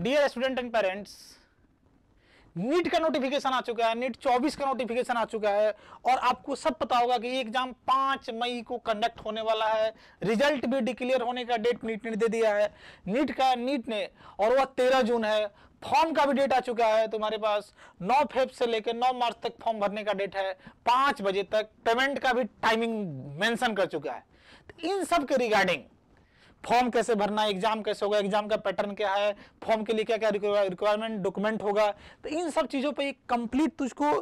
dear student and parents NEET का notification आ चुका है नीट 24 का नोटिफिकेशन आ चुका है और आपको सब पता होगा कि ये एग्जाम 5 मई को कंडक्ट होने वाला है रिजल्ट भी डिक्लेयर होने का डेट नीट ने दे दिया है नीट का नीट ने और वह 13 जून है फॉर्म का भी डेट आ चुका है तुम्हारे पास 9 फेब से लेकर 9 मार्च तक फॉर्म भरने का डेट है पांच बजे तक पेमेंट का भी टाइमिंग मैंशन कर चुका है तो इन सब के रिगार्डिंग फॉर्म कैसे भरना एग्जाम कैसे होगा एग्जाम का पैटर्न क्या है फॉर्म के लिए क्या क्या रिक्वायरमेंट डॉक्यूमेंट होगा तो इन सब चीज़ों पर एक कंप्लीट तुझको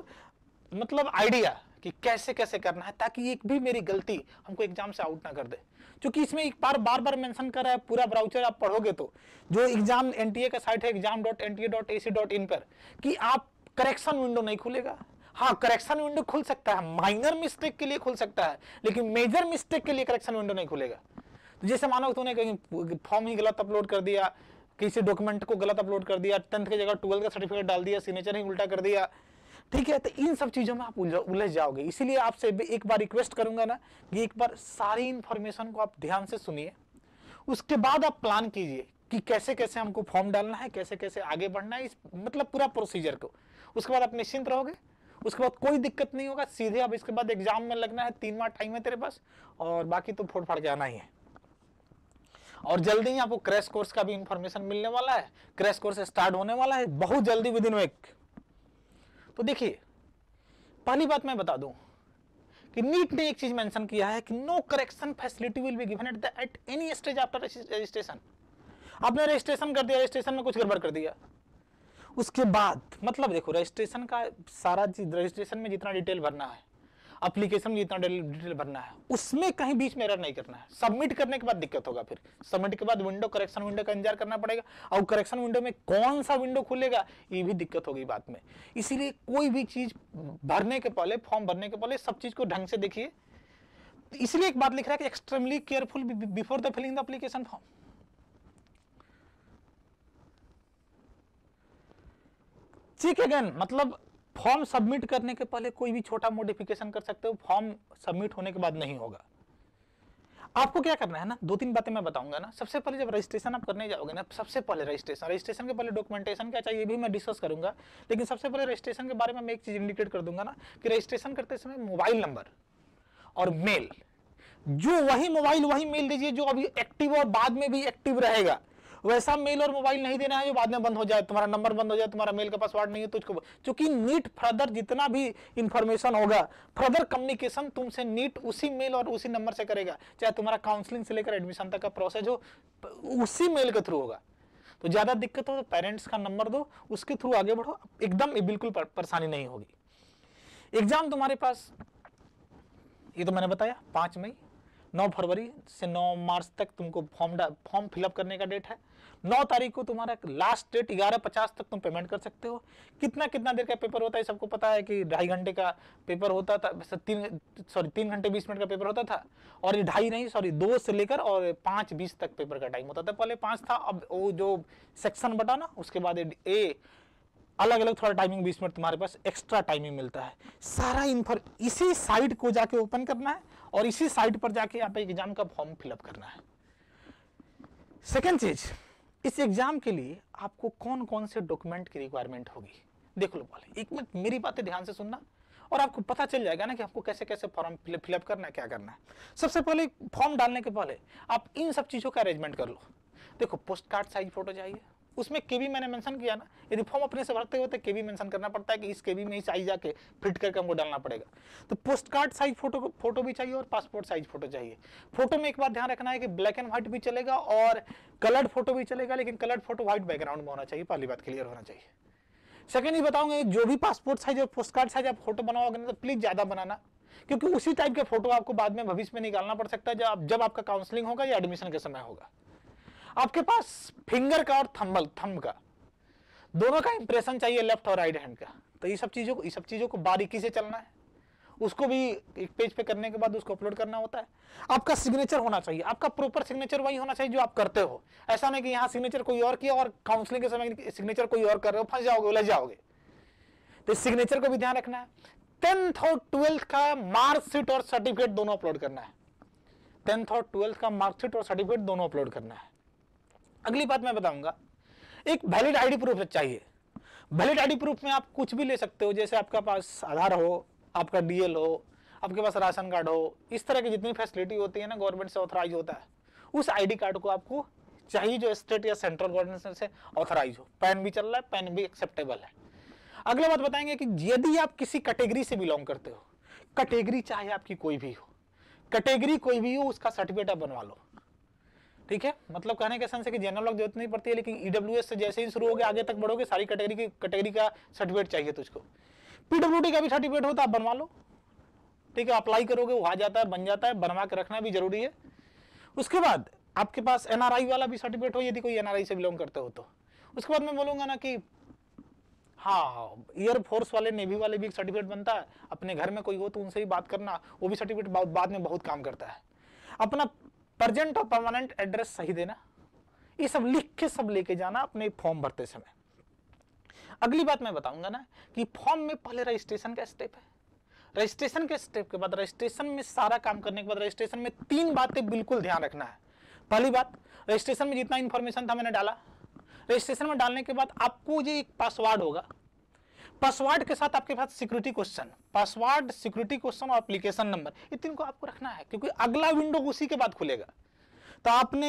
मतलब आइडिया कि कैसे कैसे करना है ताकि एक भी मेरी गलती हमको एग्जाम से आउट ना कर दे क्योंकि इसमें एक बार बार बार मेंशन कर रहा है पूरा ब्राउचर आप पढ़ोगे तो जो एग्जाम एनटीए का साइट है exam dot N T A dot A C dot in पर कि आप करेक्शन विंडो नहीं खुलेगा हाँ करेक्शन विंडो खुल सकता है माइनर मिस्टेक के लिए खुल सकता है लेकिन मेजर मिस्टेक के लिए करेक्शन विंडो नहीं खुलेगा तो जैसे मानो कि तूने कहीं फॉर्म ही गलत अपलोड कर दिया किसी डॉक्यूमेंट को गलत अपलोड कर दिया टेंथ की जगह ट्वेल्थ का सर्टिफिकेट डाल दिया सिग्नेचर ही उल्टा कर दिया ठीक है तो इन सब चीज़ों में आप उलझ जाओगे इसीलिए आपसे एक बार रिक्वेस्ट करूंगा ना कि एक बार सारी इन्फॉर्मेशन को आप ध्यान से सुनिए उसके बाद आप प्लान कीजिए कि कैसे कैसे हमको फॉर्म डालना है कैसे कैसे आगे बढ़ना है इस मतलब पूरा प्रोसीजर को उसके बाद आप निश्चिंत रहोगे उसके बाद कोई दिक्कत नहीं होगा सीधे अब इसके बाद एग्जाम में लगना है तीन बार टाइम है तेरे पास और बाकी तो फोड़ फाड़ के आना ही है और जल्दी ही आपको क्रैश कोर्स का भी इंफॉर्मेशन मिलने वाला है क्रैश कोर्स स्टार्ट होने वाला है बहुत जल्दी विद इन वेक तो देखिए पहली बात मैं बता दूं कि नीट ने एक चीज मेंशन किया है कि no correction facility will be given at the at any stage after registration आपने रजिस्ट्रेशन कर दिया रजिस्ट्रेशन में कुछ गड़बड़ कर दिया उसके बाद मतलब देखो रजिस्ट्रेशन का सारा चीज रजिस्ट्रेशन में जितना डिटेल भरना है अप्लीकेशन में इतना डिटेल भरना है उसमें कहीं बीच में एरर नहीं करना है सबमिट करने के बाद दिक्कत होगा फिर सबमिट के बाद विंडो करेक्शन विंडो का इंतजार करना पड़ेगा और करेक्शन विंडो में कौन सा विंडो खुलेगा ये भी दिक्कत होगी बाद में इसीलिए कोई भी चीज़ भरने के पहले फॉर्म भरने के पहले सब चीज़ को ढंग से देखिए इसलिए एक बात लिख रहा है कि extremely careful before the filling the application form check again मतलब फॉर्म सबमिट करने के पहले कोई भी छोटा मोडिफिकेशन कर सकते हो फॉर्म सबमिट होने के बाद नहीं होगा आपको क्या करना है ना दो तीन बातें मैं बताऊंगा ना सबसे पहले जब रजिस्ट्रेशन आप करने जाओगे ना सबसे पहले रजिस्ट्रेशन रजिस्ट्रेशन के पहले डॉक्यूमेंटेशन क्या चाहिए भी मैं डिस्कस करूंगा लेकिन सबसे पहले रजिस्ट्रेशन के बारे में मैं एक चीज इंडिकेट कर दूंगा ना कि रजिस्ट्रेशन करते समय मोबाइल नंबर और मेल जो वही मोबाइल वही मेल दीजिए जो अभी एक्टिव और बाद में भी एक्टिव रहेगा वैसा मेल और मोबाइल नहीं देना है जो बाद में बंद हो जाए तुम्हारा नंबर बंद हो जाए तुम्हारा मेल का पासवर्ड नहीं है तुझको चूंकि नीट फर्दर जितना भी इंफॉर्मेशन होगा फर्दर कम्युनिकेशन तुमसे नीट उसी मेल और उसी नंबर से करेगा चाहे तुम्हारा काउंसलिंग से लेकर एडमिशन तक का प्रोसेस हो उसी मेल के थ्रू होगा तो ज़्यादा दिक्कत हो तो पेरेंट्स का नंबर दो उसके थ्रू आगे बढ़ो एकदम बिल्कुल परेशानी नहीं होगी एग्जाम तुम्हारे पास ये तो मैंने बताया पांच मई 9 फरवरी से 9 मार्च तक तुमको फॉर्म फॉर्म फिलअप करने का डेट है 9 तारीख को तुम्हारा लास्ट डेट ग्यारह पचास तक तुम पेमेंट कर सकते हो कितना कितना देर का पेपर होता है सबको पता है कि ढाई घंटे का पेपर होता था तीन सॉरी तीन घंटे बीस मिनट का पेपर होता था और ये ढाई नहीं सॉरी दो से लेकर और पाँच बीस तक पेपर का टाइम होता था पहले पाँच था अब वो जो सेक्शन बटा ना उसके बाद ए अलग अलग थोड़ा टाइमिंग बीस मिनट तुम्हारे पास एक्स्ट्रा टाइमिंग मिलता है सारा इन्फॉर्म इसी साइट को जाके ओपन करना है और इसी साइट पर जाके आप एग्जाम का फॉर्म फिलअप करना है सेकेंड चीज इस एग्जाम के लिए आपको कौन कौन से डॉक्यूमेंट की रिक्वायरमेंट होगी देख लो पहले एक मिनट मेरी बातें ध्यान से सुनना और आपको पता चल जाएगा ना कि आपको कैसे कैसे फॉर्म फिलअप करना है क्या करना है सबसे पहले फॉर्म डालने के पहले आप इन सब चीज़ों का अरेंजमेंट कर लो देखो पोस्ट कार्ड साइज फोटो चाहिए उसमें केबी मैंने मेंशन किया ना यदि फॉर्म अपने से भरते हुए तो केबी मेंशन करना पड़ता है कि इस केबी में इस साइज जाके फिट करके हमको डालना पड़ेगा तो post card size photo photo भी चाहिए और पासपोर्ट साइज फोटो चाहिए फोटो में एक बार ध्यान रखना है कि ब्लैक एंड व्हाइट भी चलेगा और कलर्ड फोटो भी चलेगा लेकिन कलर्ड फोटो व्हाइट बैकग्राउंड में होना चाहिए पहली बात क्लियर होना चाहिए सेकेंड ये बताऊंगा जो भी पासपोर्ट साइज और पोस्ट कार्ड साइज आप फोटो बनाओगे तो प्लीज ज्यादा बनाना क्योंकि उसी टाइप के फोटो आपको बाद में भविष्य में निकालना पड़ सकता है जब जब आपका काउंसलिंग होगा या एडमिशन के समय होगा आपके पास फिंगर का और थम्बल थम्ब का दोनों का इंप्रेशन चाहिए लेफ्ट और राइट हैंड का तो ये सब चीज़ों को ये सब चीज़ों को बारीकी से चलना है उसको भी एक पेज पे करने के बाद उसको अपलोड करना होता है आपका सिग्नेचर होना चाहिए आपका प्रॉपर सिग्नेचर वही होना चाहिए जो आप करते हो ऐसा नहीं कि यहाँ सिग्नेचर कोई और किया और काउंसलिंग के समय सिग्नेचर कोई और कर रहे हो फंस जाओगे उलझ जाओगे तो सिग्नेचर को भी ध्यान रखना है टेंथ और ट्वेल्थ का मार्कशीट और सर्टिफिकेट दोनों अपलोड करना है टेंथ और ट्वेल्थ का मार्कशीट और सर्टिफिकेट दोनों अपलोड करना है अगली बात मैं बताऊंगा एक वैलिड आईडी प्रूफ चाहिए वैलिड आईडी प्रूफ में आप कुछ भी ले सकते हो जैसे आपके पास आधार हो आपका डीएल हो आपके पास राशन कार्ड हो इस तरह की जितनी फैसिलिटी होती है ना गवर्नमेंट से ऑथराइज होता है उस आईडी कार्ड को आपको चाहिए जो स्टेट या सेंट्रल गवर्नमेंट से ऑथराइज हो पैन भी चल रहा है पैन भी एक्सेप्टेबल है अगले बात बताएंगे कि यदि आप किसी कैटेगरी से बिलोंग करते हो कैटेगरी चाहे आपकी कोई भी हो कैटेगरी कोई भी हो उसका सर्टिफिकेट आप बनवा लो ठीक है मतलब कहने का सेंस है कि जनरल लॉक जरूरत नहीं पड़ती है लेकिन ईडब्ल्यू e से जैसे ही शुरू हो गया आगे तक बढ़ोगे सारी कैटेगरी की कैटेगरी का सर्टिफिकेट चाहिए तुझको पीडब्ल्यू का भी सर्टिफिकेट होता है बनवा लो ठीक है अप्लाई करोगे वो आ जाता है बन जाता है बनवा के रखना भी जरूरी है उसके बाद आपके पास एनआरआई वाला भी सर्टिफिकेट हो यदि कोई एनआरआई से बिलोंग करते हो तो उसके बाद मैं बोलूंगा ना कि हाँ एयरफोर्स वाले नेवी वाले भी एक सर्टिफिकेट बनता है अपने घर में कोई हो तो उनसे ही बात करना वो भी सर्टिफिकेट बाद में बहुत काम करता है अपना प्रजेंट और परमानेंट एड्रेस सही देना ये सब लिख के सब लेके जाना अपने फॉर्म भरते समय अगली बात मैं बताऊंगा ना कि फॉर्म में पहले रजिस्ट्रेशन का स्टेप है रजिस्ट्रेशन के स्टेप के बाद रजिस्ट्रेशन में सारा काम करने के बाद रजिस्ट्रेशन में तीन बातें बिल्कुल ध्यान रखना है पहली बात रजिस्ट्रेशन में जितना इंफॉर्मेशन था मैंने डाला रजिस्ट्रेशन में डालने के बाद आपको ये एक पासवर्ड होगा पासवर्ड के साथ आपके पास security question password security question और एप्लीकेशन नंबर ये तीन को आपको रखना है क्योंकि अगला विंडो उसी के बाद खुलेगा तो आपने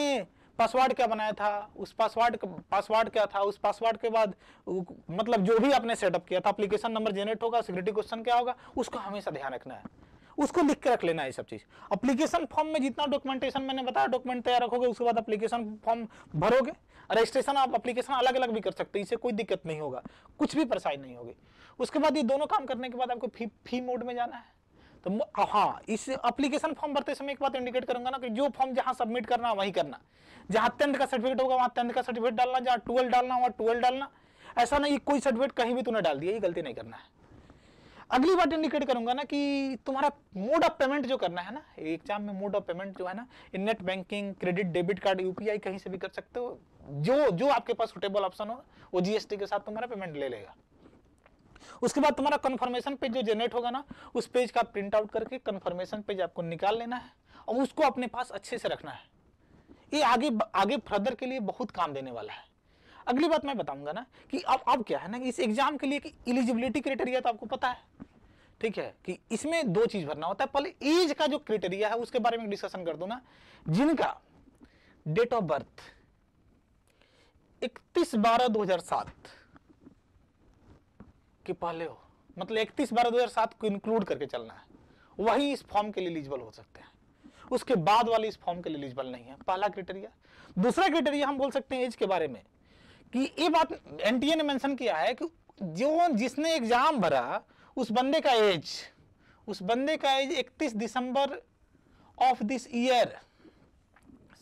पासवर्ड क्या बनाया था उस पासवर्ड पासवर्ड क्या था उस पासवर्ड के बाद मतलब जो भी आपने सेटअप किया था एप्लीकेशन नंबर जनरेट होगा सिक्योरिटी क्वेश्चन क्या होगा उसको हमेशा ध्यान रखना है उसको लिख के रख लेना है सब चीज़ अप्लीकेशन फॉर्म में जितना डॉक्यूमेंटेशन मैंने बताया डॉक्यूमेंट तैयार रखोगे उसके बाद अप्लीकेशन फॉर्म भरोगे रजिस्ट्रेशन आप अप्लीकेशन अलग अलग भी कर सकते हैं इससे कोई दिक्कत नहीं होगा कुछ भी परेशानी नहीं होगी उसके बाद ये दोनों काम करने के बाद आपको फी फी मोड में जाना है तो हाँ इस एप्लीकेशन फॉर्म भरते समय एक बात इंडिकेट करूंगा ना कि जो फॉर्म जहां सबमिट करना वहीं करना जहां टेंथ का सर्टिफिकेट होगा वहां टेंथ का सर्टिफिकेट डालना जहां ट्वेल्व डालना वहां ट्वेल्व डालना ऐसा नहीं कोई सर्टिफिकेट कहीं भी तूने डाल दिया ये गलती नहीं करना है अगली बार इंडिकेट करूंगा ना कि तुम्हारा मोड ऑफ पेमेंट जो करना है ना एग्जाम में मोड ऑफ पेमेंट जो है ना net banking credit debit card UPI कहीं से भी कर सकते हो जो जो आपके पास सुटेबल ऑप्शन हो वो जीएसटी के साथ तुम्हारा पेमेंट ले लेगा उसके बाद तुम्हारा कन्फर्मेशन पेज जो जनरेट होगा ना उस पेज का प्रिंट आउट करके कन्फर्मेशन पेज आपको निकाल लेना है और उसको अपने पास अच्छे से रखना है ये आगे आगे फर्दर के लिए बहुत काम देने वाला है अगली बात मैं बताऊंगा ना कि अब अब क्या है ना कि इस एग्जाम के लिए कि एलिजिबिलिटी क्राइटेरिया तो आपको पता है ठीक है कि इसमें दो चीज भरना होता है पहले एज का जो क्राइटेरिया है उसके बारे में डिस्कशन कर दो ना जिनका डेट ऑफ बर्थ इकतीस बारह दो हजार सात के पहले हो मतलब इकतीस बारह दो हजार सात को इंक्लूड करके चलना है वही इस फॉर्म के लिए एलिजिबल हो सकते हैं उसके बाद वाले इस फॉर्म के लिए एलिजिबल नहीं है पहला क्रिटेरिया दूसरा क्रिटेरिया हम बोल सकते हैं एज के बारे में कि ये बात एनटीए ने मेंशन किया है कि जो जिसने एग्जाम भरा उस बंदे का एज उस बंदे का age 31 December of this year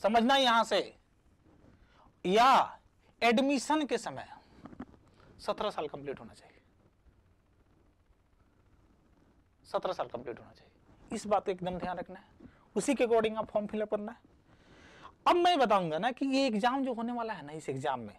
समझना यहां से या एडमिशन के समय 17 साल कंप्लीट होना चाहिए 17 साल कंप्लीट होना चाहिए इस बात को एकदम ध्यान रखना है उसी के अकॉर्डिंग आप फॉर्म फिलअप करना है अब मैं बताऊंगा ना कि ये एग्जाम जो होने वाला है ना इस एग्जाम में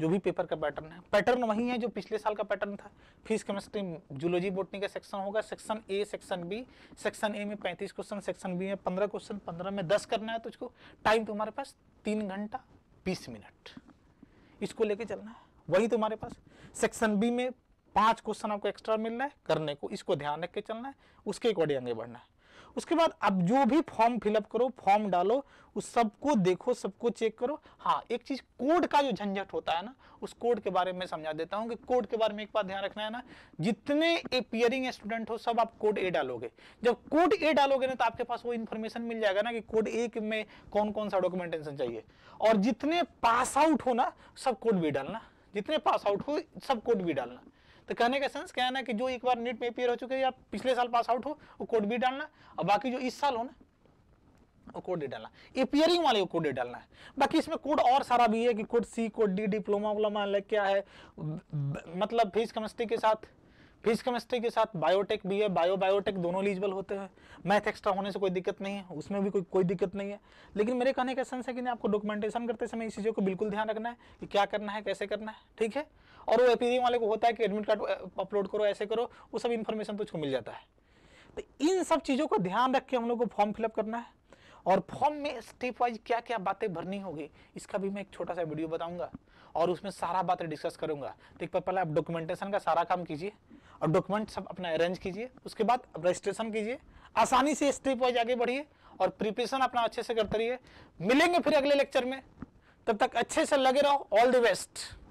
जो भी पेपर का पैटर्न है पैटर्न वही है जो पिछले साल का पैटर्न था फिजिक्स केमिस्ट्री जूलॉजी बोटनी का सेक्शन होगा section A section B section A में पैंतीस क्वेश्चन सेक्शन बी में पंद्रह क्वेश्चन पंद्रह में दस करना है तुझको तो टाइम तुम्हारे पास तीन घंटा बीस मिनट इसको लेके चलना है वही तुम्हारे पास सेक्शन बी में पांच क्वेश्चन आपको एक्स्ट्रा मिलना है करने को इसको ध्यान रख के चलना है उसके अकॉर्डिंग आगे बढ़ना है उसके बाद अब जो भी फॉर्म फिलअप करो फॉर्म डालो उस सबको देखो सबको चेक करो हाँ एक चीज़ कोड का जो झंझट होता है ना उस कोड के बारे में समझा देता हूँ कि कोड के बारे में एक बात ध्यान रखना है ना जितने अपियरिंग स्टूडेंट हो सब आप कोड ए डालोगे जब कोड ए डालोगे ना तो आपके पास वो इन्फॉर्मेशन मिल जाएगा ना कि कोड ए में कौन कौन सा डॉक्यूमेंटेशन चाहिए और जितने पास आउट हो ना सब कोड भी डालना जितने पास आउट हो सब कोड भी डालना तो कहने का सेंस क्या है ना कि जो एक बार नीट में अपियर हो चुके हैं या पिछले साल पास आउट हो वो कोड भी डालना और बाकी जो इस साल हो ना वो कोड डी डालना अपियरिंग वाले को कोड डी डालना है बाकी इसमें कोड और सारा भी है कि code C code D diploma वोलोमा क्या है मतलब फीस केमिस्ट्री के साथ फिजिक्स केमिस्ट्री के साथ बायोटेक भी है बायो बायोटेक दोनों एलिजिबल होते हैं मैथ एक्स्ट्रा होने से कोई दिक्कत नहीं है उसमें भी कोई कोई दिक्कत नहीं है लेकिन मेरे कहने का सेंस है कि आपको डॉक्यूमेंटेशन करते समय इस चीज़ों को बिल्कुल ध्यान रखना है कि क्या करना है कैसे करना है ठीक है और वो एपीजी वाले को होता है कि एडमिट कार्ड अपलोड करो ऐसे करो वो सब इन्फॉर्मेशन तो उसको मिल जाता है तो इन सब चीज़ों को ध्यान रख के हम लोग को फॉर्म फिलअप करना है और फॉर्म में स्टेप वाइज क्या क्या बातें भरनी होगी इसका भी मैं एक छोटा सा वीडियो बताऊंगा और उसमें सारा बातें डिस्कस करूंगा तो एक बार पहले आप डॉक्यूमेंटेशन का सारा काम कीजिए और डॉक्यूमेंट सब अपना अरेंज कीजिए उसके बाद रजिस्ट्रेशन कीजिए आसानी से स्टेप वाइज आगे बढ़िए और प्रिपरेशन अपना अच्छे से करते रहिए मिलेंगे फिर अगले लेक्चर में तब तक अच्छे से लगे रहो ऑल द बेस्ट